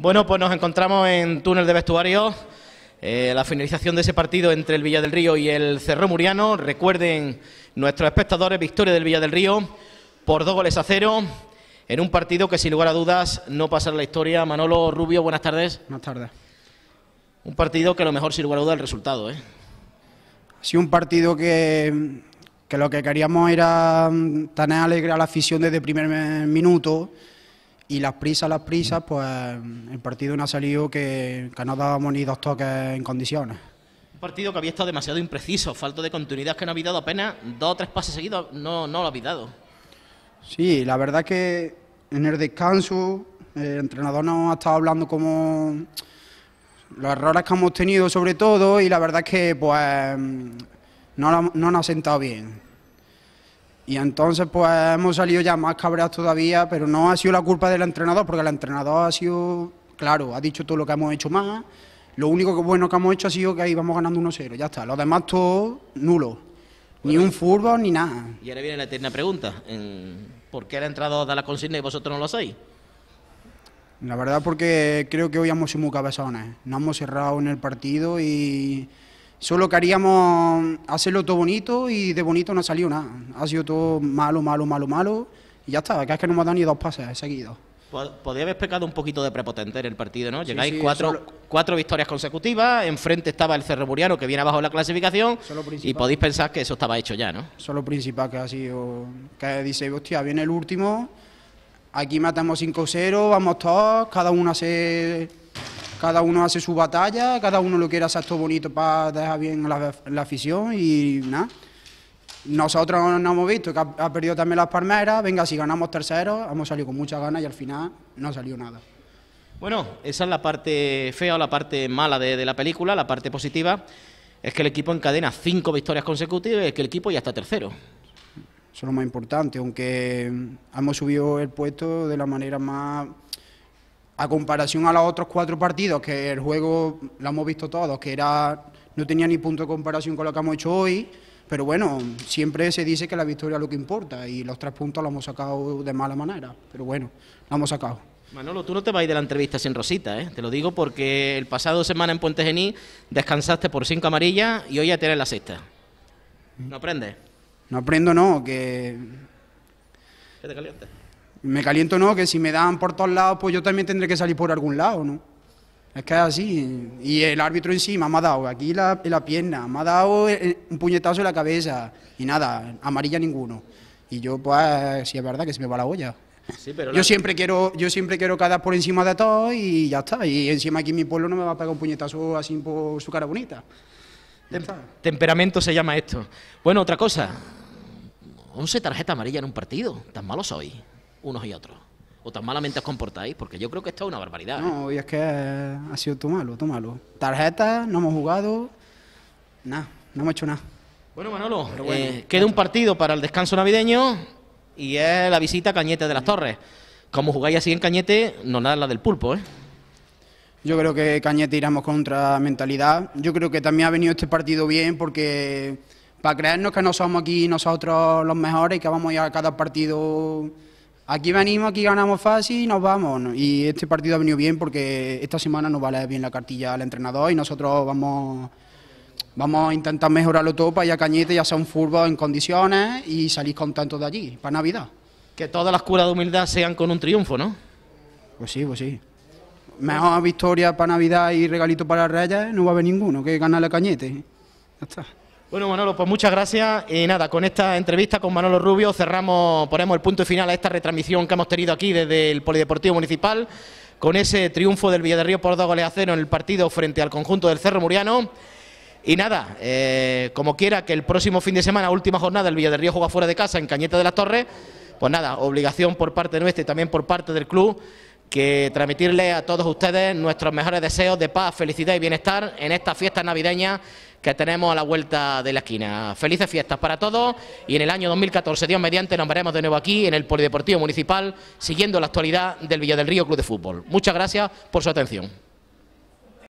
Bueno, pues nos encontramos en túnel de vestuarios. Eh, la finalización de ese partido entre el Villa del Río y el Cerro Muriano. Recuerden nuestros espectadores, victoria del Villa del Río por dos goles a cero en un partido que sin lugar a dudas no pasará la historia. Manolo Rubio, buenas tardes. Buenas tardes. Un partido que a lo mejor sin lugar a dudas el resultado. ¿eh? Sí, un partido que, lo que queríamos era mm, tener alegre a la afición desde primer minuto. Y las prisas, las prisas, pues el partido no ha salido que, que no dábamos ni dos toques en condiciones. Un partido que había estado demasiado impreciso, falto de continuidad que no ha dado apenas dos o tres pases seguidos, no, lo había dado. Sí, la verdad que en el descanso el entrenador nos ha estado hablando como los errores que hemos tenido sobre todo y la verdad es que pues no, no nos ha sentado bien. Y entonces pues hemos salido ya más cabreados todavía, pero no ha sido la culpa del entrenador, porque el entrenador ha sido, claro, ha dicho todo lo que hemos hecho más. Lo único que bueno que hemos hecho ha sido que ahí vamos ganando 1-0, ya está. Lo demás todo nulo. Ni un fútbol, ni nada. Y ahora viene la eterna pregunta. ¿Por qué el entrenador da la consigna y vosotros no lo hacéis? La verdad porque creo que hoy hemos sido muy cabezones. No hemos cerrado en el partido y Solo queríamos hacerlo todo bonito y de bonito no salió nada. Ha sido todo malo, malo, malo, malo. Y ya está, que es que no hemos dado ni dos pases seguidos. Podría haber pecado un poquito de prepotente en el partido, ¿no? Llegáis cuatro, victorias consecutivas, enfrente estaba el Cerro Buriano que viene abajo la clasificación y podéis pensar que eso estaba hecho ya, ¿no? Solo principal que ha sido, que dice, hostia, viene el último, aquí matamos 5-0, vamos todos, cada uno hace cada uno hace su batalla, cada uno lo quiere hacer todo bonito para dejar bien la, la afición y nada. Nosotros no hemos visto que ha, perdido también las palmeras, venga, si ganamos terceros, hemos salido con muchas ganas y al final no salió nada. Bueno, esa es la parte fea o la parte mala de, de la película, la parte positiva es que el equipo encadena cinco victorias consecutivas y es que el equipo ya está tercero. Eso es lo más importante, aunque hemos subido el puesto de la manera más a comparación a los otros cuatro partidos, que el juego lo hemos visto todos, que era no tenía ni punto de comparación con lo que hemos hecho hoy, pero bueno, siempre se dice que la victoria es lo que importa y los tres puntos los hemos sacado de mala manera, pero bueno, los hemos sacado. Manolo, tú no te vas a ir de la entrevista sin Rosita, ¿eh? te lo digo porque el pasado semana en Puente Gení descansaste por cinco amarillas y hoy ya tienes la sexta. ¿No aprendes? No aprendo, no, que... ¿Qué te calientes? Me caliento no, que si me dan por todos lados, pues yo también tendré que salir por algún lado, ¿no? Es que es así. Y el árbitro encima me ha dado aquí la, pierna, me ha dado eh, un puñetazo en la cabeza y nada, amarilla ninguno. Y yo, pues, si es verdad que se me va la olla. pero yo siempre quiero yo siempre quiero quedar por encima de todo y ya está. Y encima aquí mi pueblo no me va a pegar un puñetazo así por su cara bonita. temperamento se llama esto. Bueno, otra cosa. 11 tarjetas amarillas en un partido. Tan malo soy unos y otros? ¿O tan malamente os comportáis? Porque yo creo que esto es una barbaridad. No, ¿eh? y es que ha sido tú malo, tú malo. Tarjetas, no hemos jugado, nada, no hemos hecho nada. Bueno, Manolo, eh, queda un partido para el descanso navideño y es la visita a Cañete de las Torres. Como jugáis así en Cañete, no nada la del pulpo, ¿eh? Yo creo que Cañete tiramos contra mentalidad. Yo creo que también ha venido este partido bien porque para creernos que no somos aquí nosotros los mejores y que vamos a ir a cada partido Aquí venimos, aquí ganamos fácil y nos vamos. Y este partido ha venido bien porque esta semana nos vale bien la cartilla al entrenador y nosotros vamos, vamos a intentar mejorarlo todo para ir a Cañete y hacer un fútbol en condiciones y salir contentos de allí para Navidad. Que todas las curas de humildad sean con un triunfo, ¿no? Pues sí, pues sí. Mejor victoria para Navidad y regalito para Reyes no va a haber ninguno que gana la Cañete. Ya está. Bueno, Manolo, pues muchas gracias. Y nada, con esta entrevista con Manolo Rubio cerramos, ponemos el punto final a esta retransmisión que hemos tenido aquí desde el Polideportivo Municipal, con ese triunfo del Villarreal por dos goles a cero en el partido frente al conjunto del Cerro Muriano. Y nada, eh, como quiera que el próximo fin de semana, última jornada, el Villaderrío juega fuera de casa en Cañeta de las Torres, pues nada, obligación por parte nuestra y también por parte del club que transmitirle a todos ustedes nuestros mejores deseos de paz, felicidad y bienestar en esta fiestas navideña que tenemos a la vuelta de la esquina. Felices fiestas para todos y en el año 2014, Dios mediante, nos veremos de nuevo aquí en el Polideportivo Municipal siguiendo la actualidad del Villa del Río Club de Fútbol. Muchas gracias por su atención.